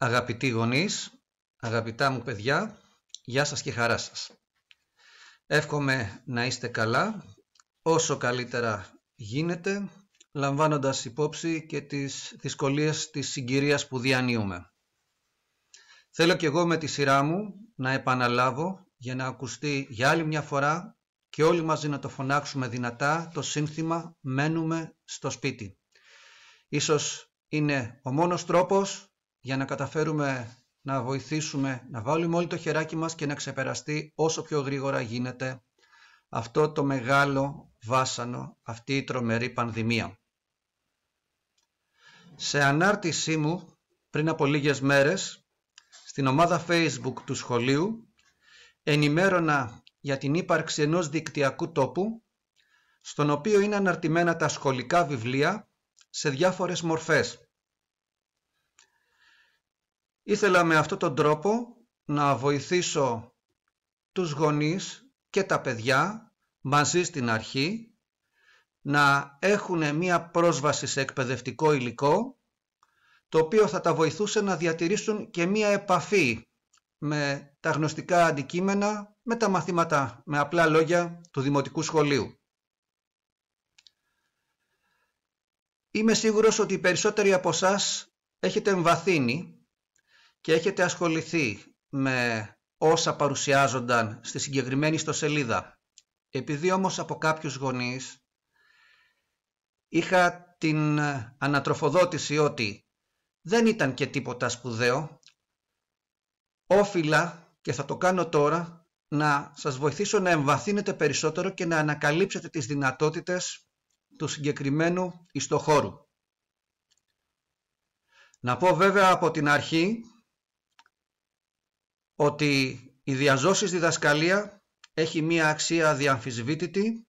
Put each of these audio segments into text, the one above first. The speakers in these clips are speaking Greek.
Αγαπητοί γονείς, αγαπητά μου παιδιά, γεια σας και χαρά σας. Εύχομαι να είστε καλά, όσο καλύτερα γίνεται, λαμβάνοντας υπόψη και τις δυσκολίες της συγκυρίας που διανύουμε. Θέλω κι εγώ με τη σειρά μου να επαναλάβω για να ακουστεί για άλλη μια φορά και όλοι μαζί να το φωνάξουμε δυνατά το σύνθημα «Μένουμε στο σπίτι». Ίσως είναι ο μόνος τρόπος για να καταφέρουμε να βοηθήσουμε, να βάλουμε όλοι το χεράκι μας και να ξεπεραστεί όσο πιο γρήγορα γίνεται αυτό το μεγάλο βάσανο, αυτή η τρομερή πανδημία. Σε ανάρτησή μου πριν από λίγες μέρες στην ομάδα facebook του σχολείου ενημέρωνα για την ύπαρξη ενός δικτυακού τόπου στον οποίο είναι αναρτημένα τα σχολικά βιβλία σε διάφορες μορφές. Ήθελα με αυτόν τον τρόπο να βοηθήσω τους γονείς και τα παιδιά μαζί στην αρχή να έχουν μία πρόσβαση σε εκπαιδευτικό υλικό το οποίο θα τα βοηθούσε να διατηρήσουν και μία επαφή με τα γνωστικά αντικείμενα, με τα μαθήματα, με απλά λόγια του Δημοτικού Σχολείου. Είμαι σίγουρος ότι οι περισσότεροι από εσάς έχετε εμβαθύνει και έχετε ασχοληθεί με όσα παρουσιάζονταν στη συγκεκριμένη ιστοσελίδα. Επειδή όμως από κάποιους γονείς είχα την ανατροφοδότηση ότι δεν ήταν και τίποτα σπουδαίο, όφιλα και θα το κάνω τώρα να σας βοηθήσω να εμβαθύνετε περισσότερο και να ανακαλύψετε τις δυνατότητες του συγκεκριμένου ιστοχώρου. Να πω βέβαια από την αρχή ότι η στη διδασκαλία έχει μία αξία διαμφισβήτητη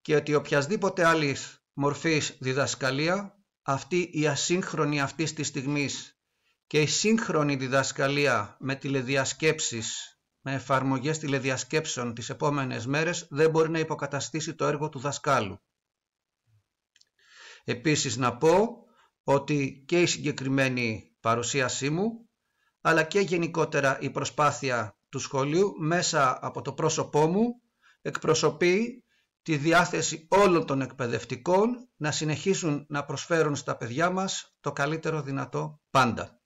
και ότι οποιασδήποτε άλλη μορφής διδασκαλία, αυτή η ασύγχρονη αυτής της στιγμής και η σύγχρονη διδασκαλία με τηλεδιασκέψεις, με εφαρμογές τηλεδιασκέψεων τις επόμενες μέρες, δεν μπορεί να υποκαταστήσει το έργο του δασκάλου. Επίσης να πω ότι και η συγκεκριμένη παρουσίασή μου αλλά και γενικότερα η προσπάθεια του σχολείου μέσα από το πρόσωπό μου εκπροσωπεί τη διάθεση όλων των εκπαιδευτικών να συνεχίσουν να προσφέρουν στα παιδιά μας το καλύτερο δυνατό πάντα.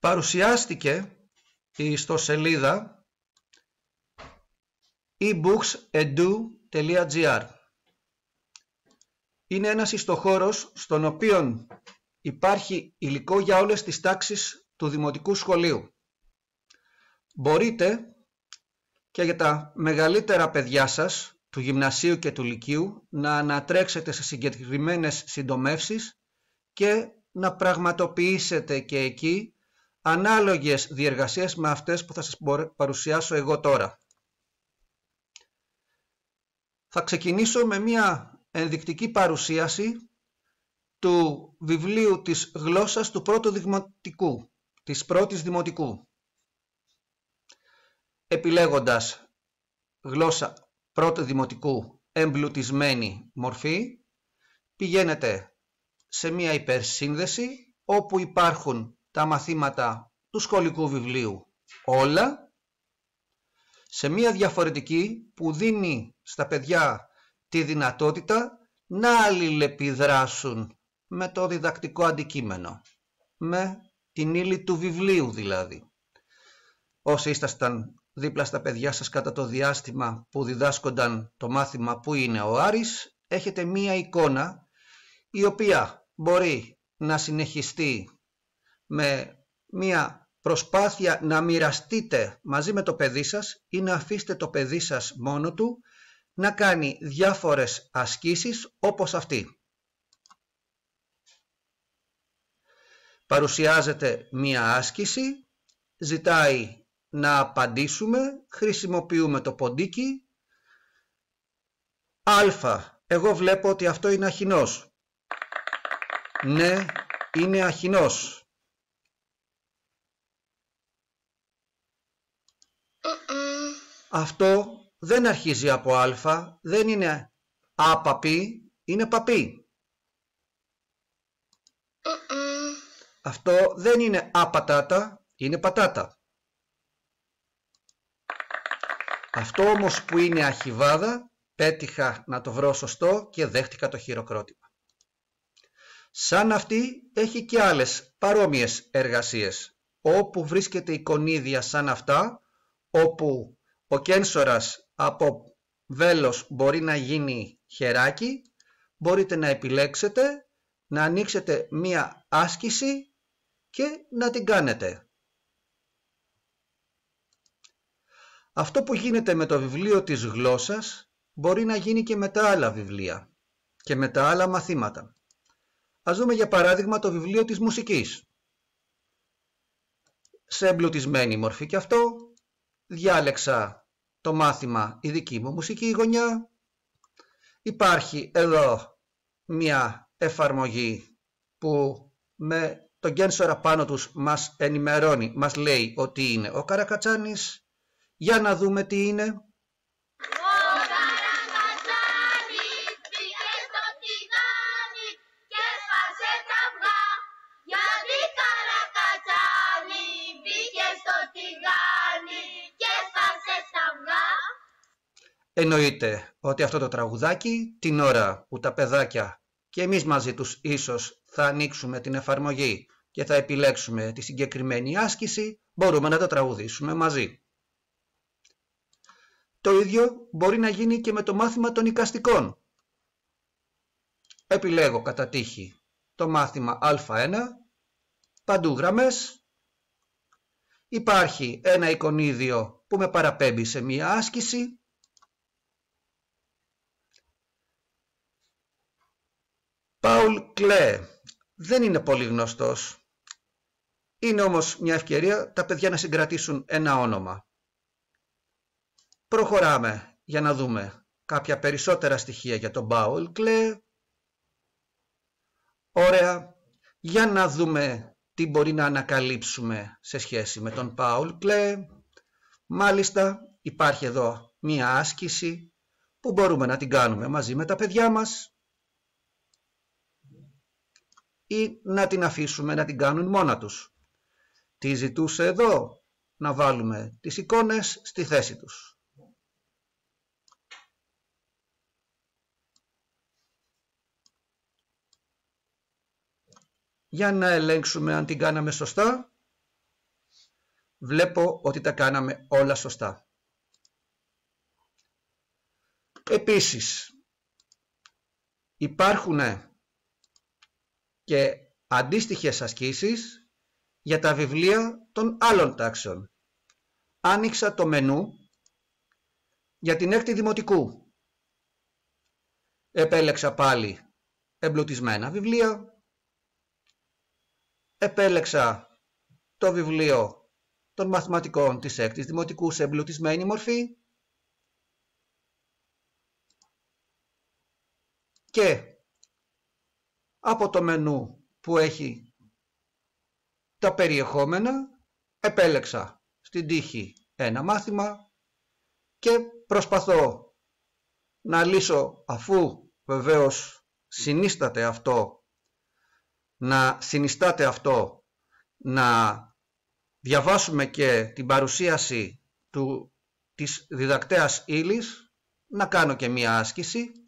Παρουσιάστηκε η ιστοσελίδα ebooks.edu.gr Είναι ένας ιστοχώρος στον οποίο υπάρχει υλικό για όλες τις τάξεις του Δημοτικού Σχολείου. Μπορείτε και για τα μεγαλύτερα παιδιά σας, του Γυμνασίου και του Λυκείου, να ανατρέξετε σε συγκεκριμένες συντομεύσεις και να πραγματοποιήσετε και εκεί ανάλογες διεργασίες με αυτές που θα σας παρουσιάσω εγώ τώρα. Θα ξεκινήσω με μια ενδεικτική παρουσίαση του βιβλίου της γλώσσας του πρώτου δημοτικού, της πρώτης δημοτικού. Επιλέγοντας γλώσσα πρώτου δημοτικού εμπλουτισμένη μορφή, πηγαίνετε σε μία υπερσύνδεση όπου υπάρχουν τα μαθήματα του σχολικού βιβλίου όλα, σε μία διαφορετική που δίνει στα παιδιά τη δυνατότητα να αλληλεπιδράσουν με το διδακτικό αντικείμενο, με την ύλη του βιβλίου δηλαδή. Όσοι ήσασταν δίπλα στα παιδιά σας κατά το διάστημα που διδάσκονταν το μάθημα που είναι ο Άρης, έχετε μία εικόνα η οποία μπορεί να συνεχιστεί με μία προσπάθεια να μοιραστείτε μαζί με το παιδί σας ή να αφήσετε το παιδί σας μόνο του να κάνει διάφορες ασκήσεις όπως αυτή. Παρουσιάζεται μία άσκηση, ζητάει να απαντήσουμε, χρησιμοποιούμε το ποντίκι. Α. Εγώ βλέπω ότι αυτό είναι αχινός. Ναι, είναι αχινός. Αυτό δεν αρχίζει από α, δεν είναι άπαπι, είναι παπί. Αυτό δεν είναι απατάτα, είναι πατάτα. Αυτό όμως που είναι αχιβάδα, πέτυχα να το βρω σωστό και δέχτηκα το χειροκρότημα. Σαν αυτή έχει και άλλες παρόμοιες εργασίες. Όπου βρίσκεται εικονίδια σαν αυτά, όπου ο κένσορας από βέλος μπορεί να γίνει χεράκι, μπορείτε να επιλέξετε να ανοίξετε μία άσκηση και να την κάνετε. Αυτό που γίνεται με το βιβλίο της γλώσσας μπορεί να γίνει και με τα άλλα βιβλία και με τα άλλα μαθήματα. Ας δούμε για παράδειγμα το βιβλίο της μουσικής. Σε εμπλουτισμένη μορφή και αυτό, διάλεξα το μάθημα «Η δική μου μουσική γωνιά». Υπάρχει εδώ μια εφαρμογή που με το Γκένσορα πάνω τους μας ενημερώνει, μας λέει ότι είναι ο Καρακατσάνης. Για να δούμε τι είναι. Ο Καρακατσάνης πήγε στο τηγάνι και σπάσε τα αυγά. Γιατί Καρακατσάνη πήγε στο τηγάνι και σπάσε τα αυγά. Εννοείται ότι αυτό το τραγουδάκι την ώρα που τα παιδάκια και εμείς μαζί τους ίσως θα ανοίξουμε την εφαρμογή και θα επιλέξουμε τη συγκεκριμένη άσκηση, μπορούμε να τα τραγουδήσουμε μαζί. Το ίδιο μπορεί να γίνει και με το μάθημα των οικαστικών. Επιλέγω κατά τύχη το μάθημα α1, παντού γραμμές, υπάρχει ένα εικονίδιο που με παραπέμπει σε μία άσκηση, Πάουλ Κλέ δεν είναι πολύ γνωστός. Είναι όμως μια ευκαιρία τα παιδιά να συγκρατήσουν ένα όνομα. Προχωράμε για να δούμε κάποια περισσότερα στοιχεία για τον Πάουλ Κλέ. Ωραία. Για να δούμε τι μπορεί να ανακαλύψουμε σε σχέση με τον Πάουλ Κλέ. Μάλιστα υπάρχει εδώ μία άσκηση που μπορούμε να την κάνουμε μαζί με τα παιδιά μας ή να την αφήσουμε να την κάνουν μόνα τους. Τι ζητούσε εδώ να βάλουμε τις εικόνες στη θέση τους. Για να ελέγξουμε αν την κάναμε σωστά. Βλέπω ότι τα κάναμε όλα σωστά. Επίσης, υπάρχουν και αντίστοιχες ασκήσεις για τα βιβλία των άλλων τάξεων. Άνοιξα το μενού για την έκτη δημοτικού. Επέλεξα πάλι εμπλουτισμένα βιβλία. Επέλεξα το βιβλίο των μαθηματικών της έκτης δημοτικού σε εμπλουτισμένη μορφή. Και από το μενού που έχει τα περιεχόμενα επέλεξα στην τύχη ένα μάθημα και προσπαθώ να λύσω αφού βεβαίως συνίσταται αυτό να συνιστάτε αυτό να διαβάσουμε και την παρουσίαση του, της διδακτέας ύλης να κάνω και μία άσκηση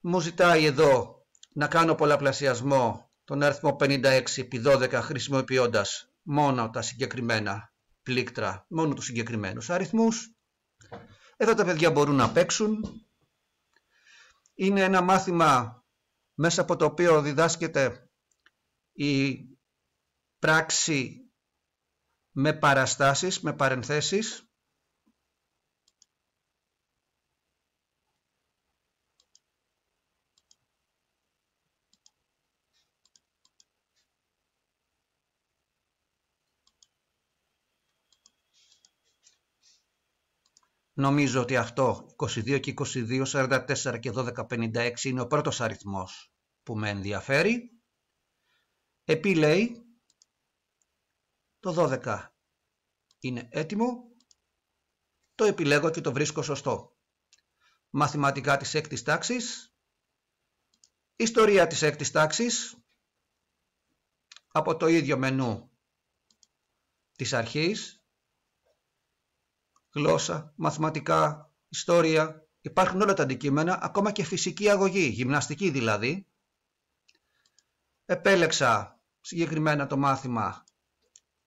μου ζητάει εδώ να κάνω πολλαπλασιασμό τον αριθμό 56 επί 12 χρησιμοποιώντας μόνο τα συγκεκριμένα πλήκτρα, μόνο τους συγκεκριμένους αριθμούς. Εδώ τα παιδιά μπορούν να παίξουν. Είναι ένα μάθημα μέσα από το οποίο διδάσκεται η πράξη με παραστάσεις, με παρενθέσεις. Νομίζω ότι αυτό 22 και 22, 44 και 12, είναι ο πρώτος αριθμός που με ενδιαφέρει. επιλέει το 12 είναι έτοιμο, το επιλέγω και το βρίσκω σωστό. Μαθηματικά της έκτης τάξης, ιστορία της έκτης τάξης, από το ίδιο μενού της αρχής, γλώσσα, μαθηματικά, ιστορία, υπάρχουν όλα τα αντικείμενα, ακόμα και φυσική αγωγή, γυμναστική δηλαδή. Επέλεξα συγκεκριμένα το μάθημα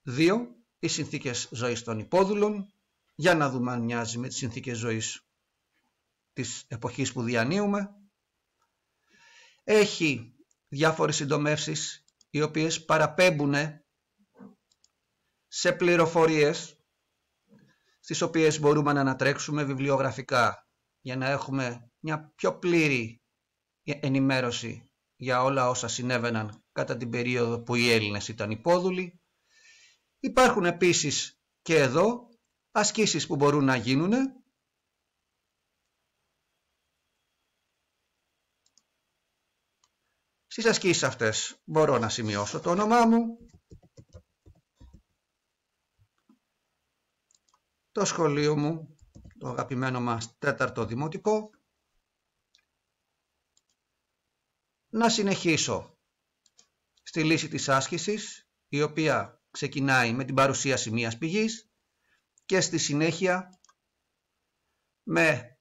2, οι συνθήκες ζωής των υπόδουλων, για να δούμε αν μοιάζει με τις συνθήκες ζωής της εποχής που διανύουμε. Έχει διάφορες συντομεύσεις οι οποίες παραπέμπουν σε πληροφορίες στις οποίες μπορούμε να ανατρέξουμε βιβλιογραφικά για να έχουμε μια πιο πλήρη ενημέρωση για όλα όσα συνέβαιναν κατά την περίοδο που οι Έλληνες ήταν υπόδουλοι. Υπάρχουν επίσης και εδώ ασκήσεις που μπορούν να γίνουν Στις ασκήσεις αυτές μπορώ να σημειώσω το όνομά μου, το σχολείο μου, το αγαπημένο μας τέταρτο δημοτικό, να συνεχίσω στη λύση της άσκησης, η οποία ξεκινάει με την παρουσίαση μίας πηγής και στη συνέχεια με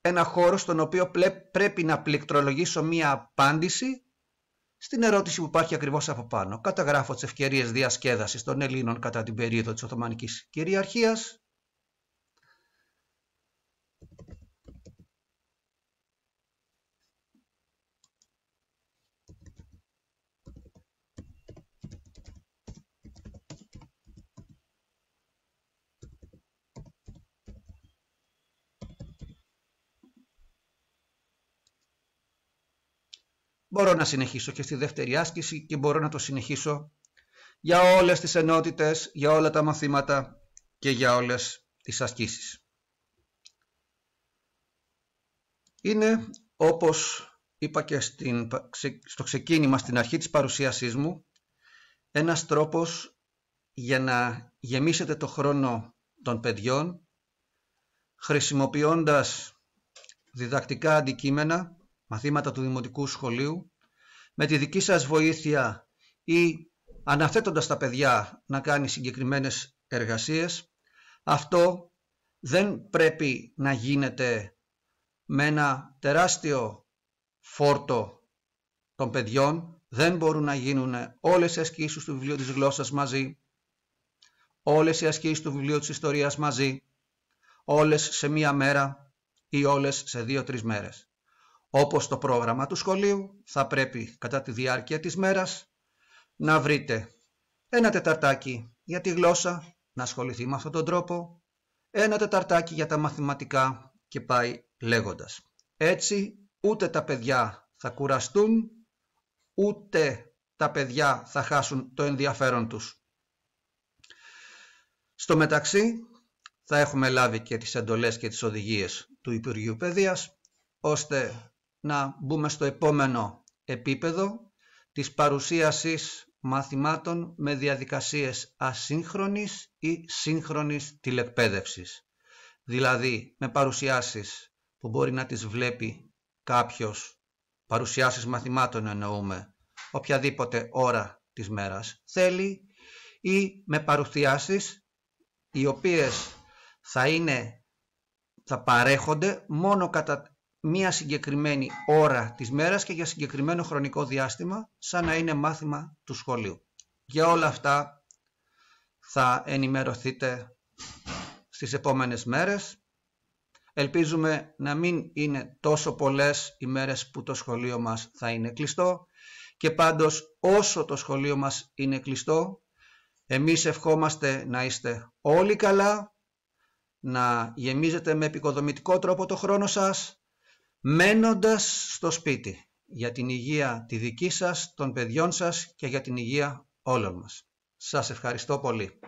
ένα χώρο στον οποίο πρέπει να πληκτρολογήσω μία απάντηση στην ερώτηση που υπάρχει ακριβώς από πάνω, καταγράφω τις ευκαιρίες διασκέδασης των Ελλήνων κατά την περίοδο της Οθωμανικής κυριαρχίας μπορώ να συνεχίσω και στη δεύτερη άσκηση και μπορώ να το συνεχίσω για όλες τις ενότητες, για όλα τα μαθήματα και για όλες τις ασκήσεις. Είναι όπως είπα και στην, στο ξεκίνημα στην αρχή της παρουσίασής μου ένας τρόπος για να γεμίσετε το χρόνο των παιδιών χρησιμοποιώντας διδακτικά αντικείμενα μαθήματα του Δημοτικού Σχολείου, με τη δική σας βοήθεια ή αναθέτοντας τα παιδιά να κάνει συγκεκριμένες εργασίες, αυτό δεν πρέπει να γίνεται με ένα τεράστιο φόρτο των παιδιών, δεν μπορούν να γίνουν όλες οι ασκήσεις του βιβλίου της γλώσσας μαζί, όλες οι ασκήσεις του βιβλίου της ιστορίας μαζί, όλες σε μία μέρα ή όλες σε δύο-τρεις μέρες. Όπως το πρόγραμμα του σχολείου, θα πρέπει κατά τη διάρκεια της μέρας να βρείτε ένα τεταρτάκι για τη γλώσσα, να ασχοληθεί με αυτόν τον τρόπο, ένα τεταρτάκι για τα μαθηματικά και πάει λέγοντας. Έτσι ούτε τα παιδιά θα κουραστούν, ούτε τα παιδιά θα χάσουν το ενδιαφέρον τους. Στο μεταξύ θα έχουμε λάβει και τις εντολές και τις οδηγίες του Υπουργείου Παιδείας, ώστε να μπούμε στο επόμενο επίπεδο της παρουσίασης μαθημάτων με διαδικασίες ασύγχρονης ή σύγχρονης τηλεκπαίδευσης. Δηλαδή με παρουσιάσεις που μπορεί να τις βλέπει κάποιος, παρουσιάσεις μαθημάτων εννοούμε, οποιαδήποτε ώρα της μέρας θέλει ή με παρουσιάσεις οι οποίες θα, είναι, θα παρέχονται μόνο κατά μία συγκεκριμένη ώρα της μέρας και για συγκεκριμένο χρονικό διάστημα σαν να είναι μάθημα του σχολείου. Για όλα αυτά θα ενημερωθείτε στις επόμενες μέρες. Ελπίζουμε να μην είναι τόσο πολλές οι μέρες που το σχολείο μας θα είναι κλειστό και πάντως όσο το σχολείο μας είναι κλειστό εμείς ευχόμαστε να είστε όλοι καλά, να γεμίζετε με επικοδομητικό τρόπο το χρόνο σας μένοντας στο σπίτι για την υγεία τη δική σας, των παιδιών σας και για την υγεία όλων μας. Σας ευχαριστώ πολύ.